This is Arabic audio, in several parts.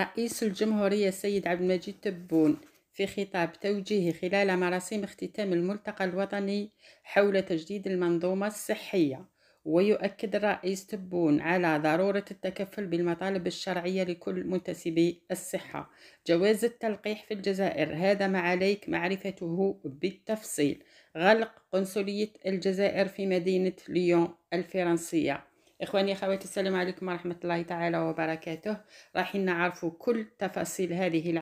رئيس الجمهورية السيد عبد المجيد تبون في خطاب توجيهي خلال مراسم اختتام الملتقى الوطني حول تجديد المنظومة الصحية ويؤكد الرئيس تبون على ضرورة التكفل بالمطالب الشرعية لكل منتسبي الصحة جواز التلقيح في الجزائر هذا ما عليك معرفته بالتفصيل غلق قنصلية الجزائر في مدينة ليون الفرنسية اخواني اخواتي السلام عليكم ورحمه الله تعالى وبركاته رايحين نعرفوا كل تفاصيل هذه الع...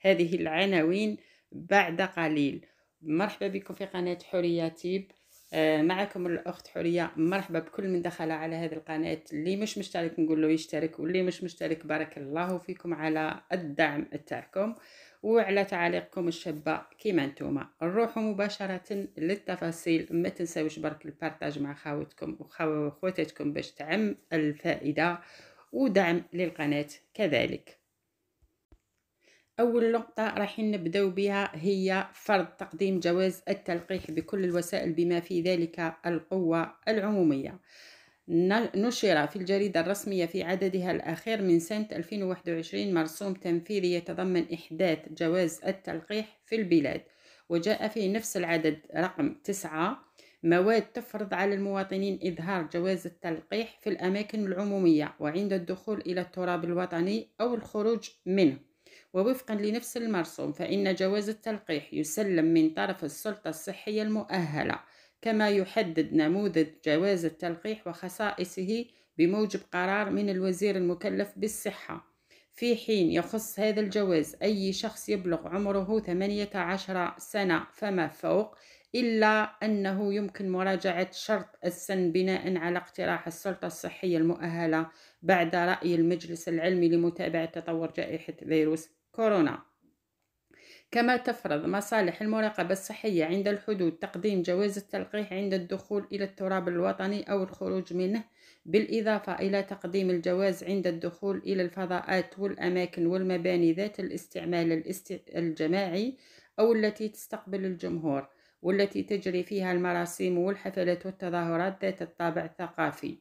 هذه العناوين بعد قليل مرحبا بكم في قناه حوريه تيب آه معكم الاخت حوريه مرحبا بكل من دخل على هذه القناه اللي مش مشترك نقول له يشترك واللي مش مشترك بارك الله فيكم على الدعم تاعكم وعلى تعليقكم الشابه كيما نتوما نروحوا مباشره للتفاصيل ما تنساوش برك البارتاج مع خاوتكم وخواتاتكم باش تعم الفائده ودعم للقناه كذلك اول نقطه راح نبداو بها هي فرض تقديم جواز التلقيح بكل الوسائل بما في ذلك القوه العموميه نشر في الجريدة الرسمية في عددها الأخير من سنة 2021 مرسوم تنفيذي يتضمن إحداث جواز التلقيح في البلاد وجاء في نفس العدد رقم تسعة مواد تفرض على المواطنين إظهار جواز التلقيح في الأماكن العمومية وعند الدخول إلى التراب الوطني أو الخروج منه ووفقا لنفس المرسوم فإن جواز التلقيح يسلم من طرف السلطة الصحية المؤهلة كما يحدد نموذج جواز التلقيح وخصائصه بموجب قرار من الوزير المكلف بالصحة في حين يخص هذا الجواز أي شخص يبلغ عمره 18 سنة فما فوق إلا أنه يمكن مراجعة شرط السن بناء على اقتراح السلطة الصحية المؤهلة بعد رأي المجلس العلمي لمتابعة تطور جائحة فيروس كورونا كما تفرض مصالح المراقبة الصحية عند الحدود تقديم جواز التلقيح عند الدخول إلى التراب الوطني أو الخروج منه بالإضافة إلى تقديم الجواز عند الدخول إلى الفضاءات والأماكن والمباني ذات الاستعمال الجماعي أو التي تستقبل الجمهور والتي تجري فيها المراسيم والحفلات والتظاهرات ذات الطابع الثقافي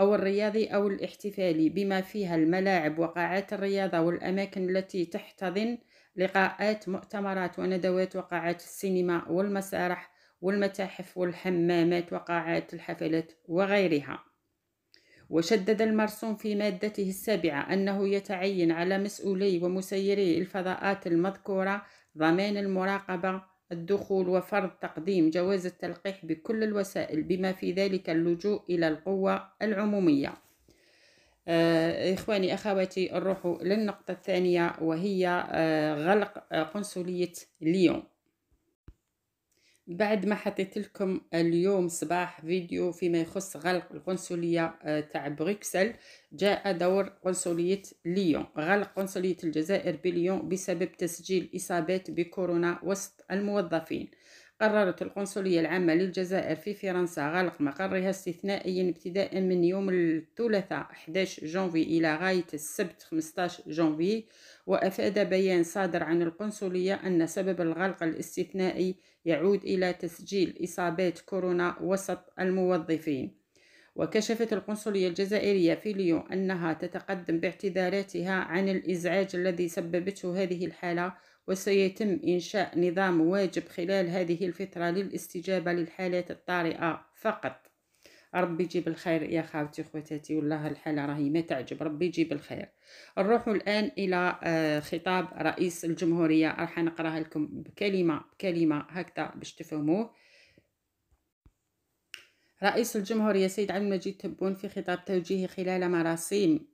أو الرياضي أو الاحتفالي بما فيها الملاعب وقاعات الرياضة والأماكن التي تحتضن لقاءات مؤتمرات وندوات وقاعات السينما والمسارح والمتاحف والحمامات وقاعات الحفلات وغيرها وشدد المرسوم في مادته السابعة أنه يتعين على مسؤولي ومسيري الفضاءات المذكورة ضمان المراقبة الدخول وفرض تقديم جواز التلقيح بكل الوسائل بما في ذلك اللجوء إلى القوة العمومية آه، إخواني أخواتي نروحوا للنقطة الثانية وهي آه، غلق آه، قنصلية ليون بعد ما حطيت لكم اليوم صباح فيديو فيما يخص غلق القنصلية تاع بروكسل جاء دور قنصلية ليون غلق قنصلية الجزائر بليون بسبب تسجيل إصابات بكورونا وسط الموظفين قررت القنصلية العامة للجزائر في فرنسا غلق مقرها استثنائيا ابتداء من يوم الثلاثاء 11 جانفي إلى غاية السبت 15 جانفي وأفاد بيان صادر عن القنصلية أن سبب الغلق الاستثنائي يعود إلى تسجيل إصابات كورونا وسط الموظفين وكشفت القنصلية الجزائرية في ليون أنها تتقدم باعتذاراتها عن الإزعاج الذي سببته هذه الحالة وسيتم إنشاء نظام واجب خلال هذه الفترة للاستجابة للحالات الطارئة فقط ربي يجيب الخير يا خاوتي خواتاتي والله الحالة راهي ما تعجب ربي يجيب الخير نروح الآن إلى آه، خطاب رئيس الجمهورية راح نقرأها لكم بكلمة بكلمة هكذا باش تفهموه رئيس الجمهورية سيد عبد المجيد تبون في خطاب توجيهي خلال مراسيم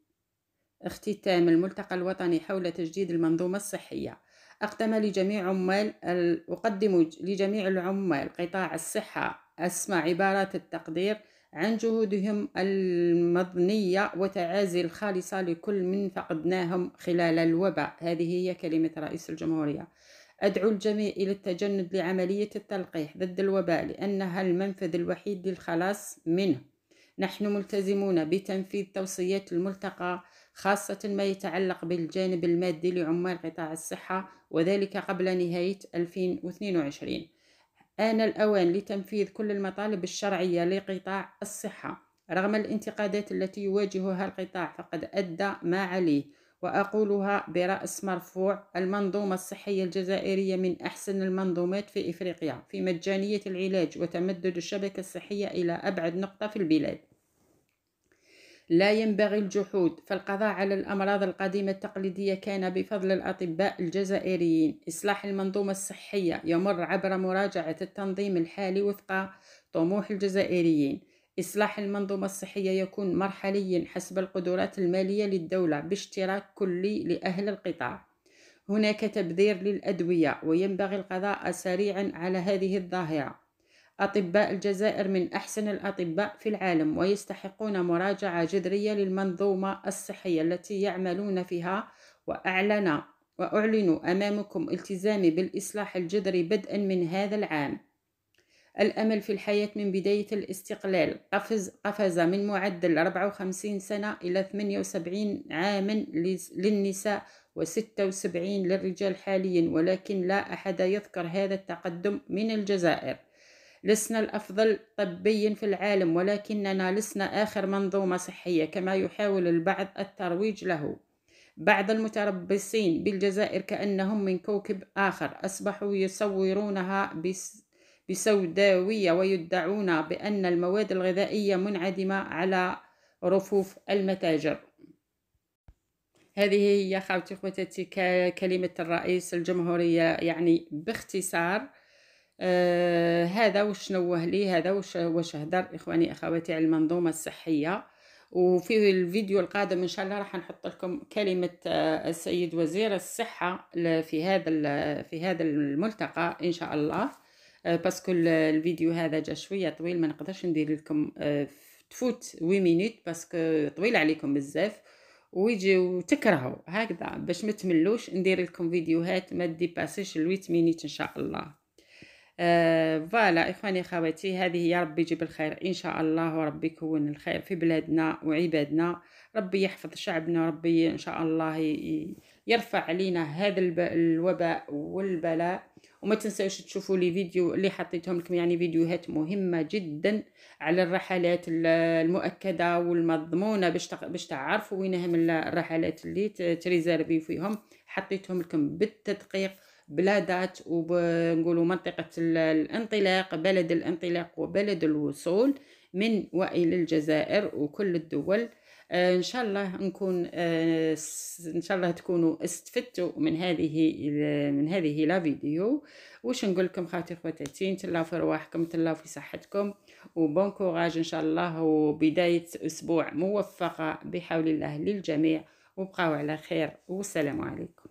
اختتام الملتقى الوطني حول تجديد المنظومة الصحية أقدم لجميع عمال أقدم لجميع العمال قطاع الصحة أسمى عبارات التقدير عن جهودهم المضنية وتعازي الخالصة لكل من فقدناهم خلال الوباء هذه هي كلمة رئيس الجمهورية أدعو الجميع إلى التجند لعملية التلقيح ضد الوباء لأنها المنفذ الوحيد للخلاص منه نحن ملتزمون بتنفيذ توصيات الملتقى خاصة ما يتعلق بالجانب المادي لعمال قطاع الصحة وذلك قبل نهاية 2022 آن الأوان لتنفيذ كل المطالب الشرعية لقطاع الصحة رغم الانتقادات التي يواجهها القطاع فقد أدى ما عليه وأقولها برأس مرفوع المنظومة الصحية الجزائرية من أحسن المنظومات في إفريقيا في مجانية العلاج وتمدد الشبكة الصحية إلى أبعد نقطة في البلاد لا ينبغي الجحود فالقضاء على الأمراض القديمة التقليدية كان بفضل الأطباء الجزائريين إصلاح المنظومة الصحية يمر عبر مراجعة التنظيم الحالي وفق طموح الجزائريين إصلاح المنظومة الصحية يكون مرحليا حسب القدرات المالية للدولة باشتراك كلي لأهل القطاع هناك تبذير للأدوية وينبغي القضاء سريعا على هذه الظاهرة أطباء الجزائر من أحسن الأطباء في العالم ويستحقون مراجعة جذرية للمنظومة الصحية التي يعملون فيها وأعلن وأعلن أمامكم التزامي بالإصلاح الجذري بدءا من هذا العام الأمل في الحياة من بداية الاستقلال قفز, قفز من معدل 54 سنة إلى 78 عاما للنساء و76 للرجال حاليا ولكن لا أحد يذكر هذا التقدم من الجزائر لسنا الأفضل طبيا في العالم ولكننا لسنا آخر منظومة صحية كما يحاول البعض الترويج له بعض المتربصين بالجزائر كأنهم من كوكب آخر أصبحوا يصورونها بس بسوداوية ويدعون بأن المواد الغذائية منعدمة على رفوف المتاجر هذه هي خاوتي خوتاتي كلمة الرئيس الجمهورية يعني باختصار آه هذا واش نوه لي هذا واش واش هدر اخواني اخواتي على المنظومه الصحيه وفي الفيديو القادم ان شاء الله راح نحط لكم كلمه آه السيد وزير الصحه في هذا في هذا الملتقى ان شاء الله باسكو آه، الفيديو هذا جا شويه طويل ما نقدرش ندير لكم آه، تفوت وي مينوت باسكو طويل عليكم بزاف ويجيو وتكرهوا هكذا باش ما تملوش ندير لكم فيديوهات ما ديباسيش الويت مينوت ان شاء الله آه فوالا اخواني خواتي هذه هي ربي يجيب الخير ان شاء الله وربي يكون الخير في بلادنا وعبادنا ربي يحفظ شعبنا ربي ان شاء الله يرفع علينا هذا الوباء والبلاء وما تنساوش تشوفوا لي فيديو اللي حطيتهم لكم يعني فيديوهات مهمه جدا على الرحلات المؤكده والمضمونه باش باش تعرفوا وين هم الرحلات اللي تريزيرفي فيهم حطيتهم لكم بالتدقيق بلادات دات وبنقولوا منطقه الانطلاق بلد الانطلاق وبلد الوصول من والى الجزائر وكل الدول آه، ان شاء الله نكون آه، ان شاء الله تكونوا استفدتوا من هذه من هذه لا فيديو واش نقول لكم خاوتي خواتاتي تلاو في رواحكم تلاو في صحتكم وبون كوراج ان شاء الله وبدايه اسبوع موفقه بحول الله للجميع وبقاو على خير والسلام عليكم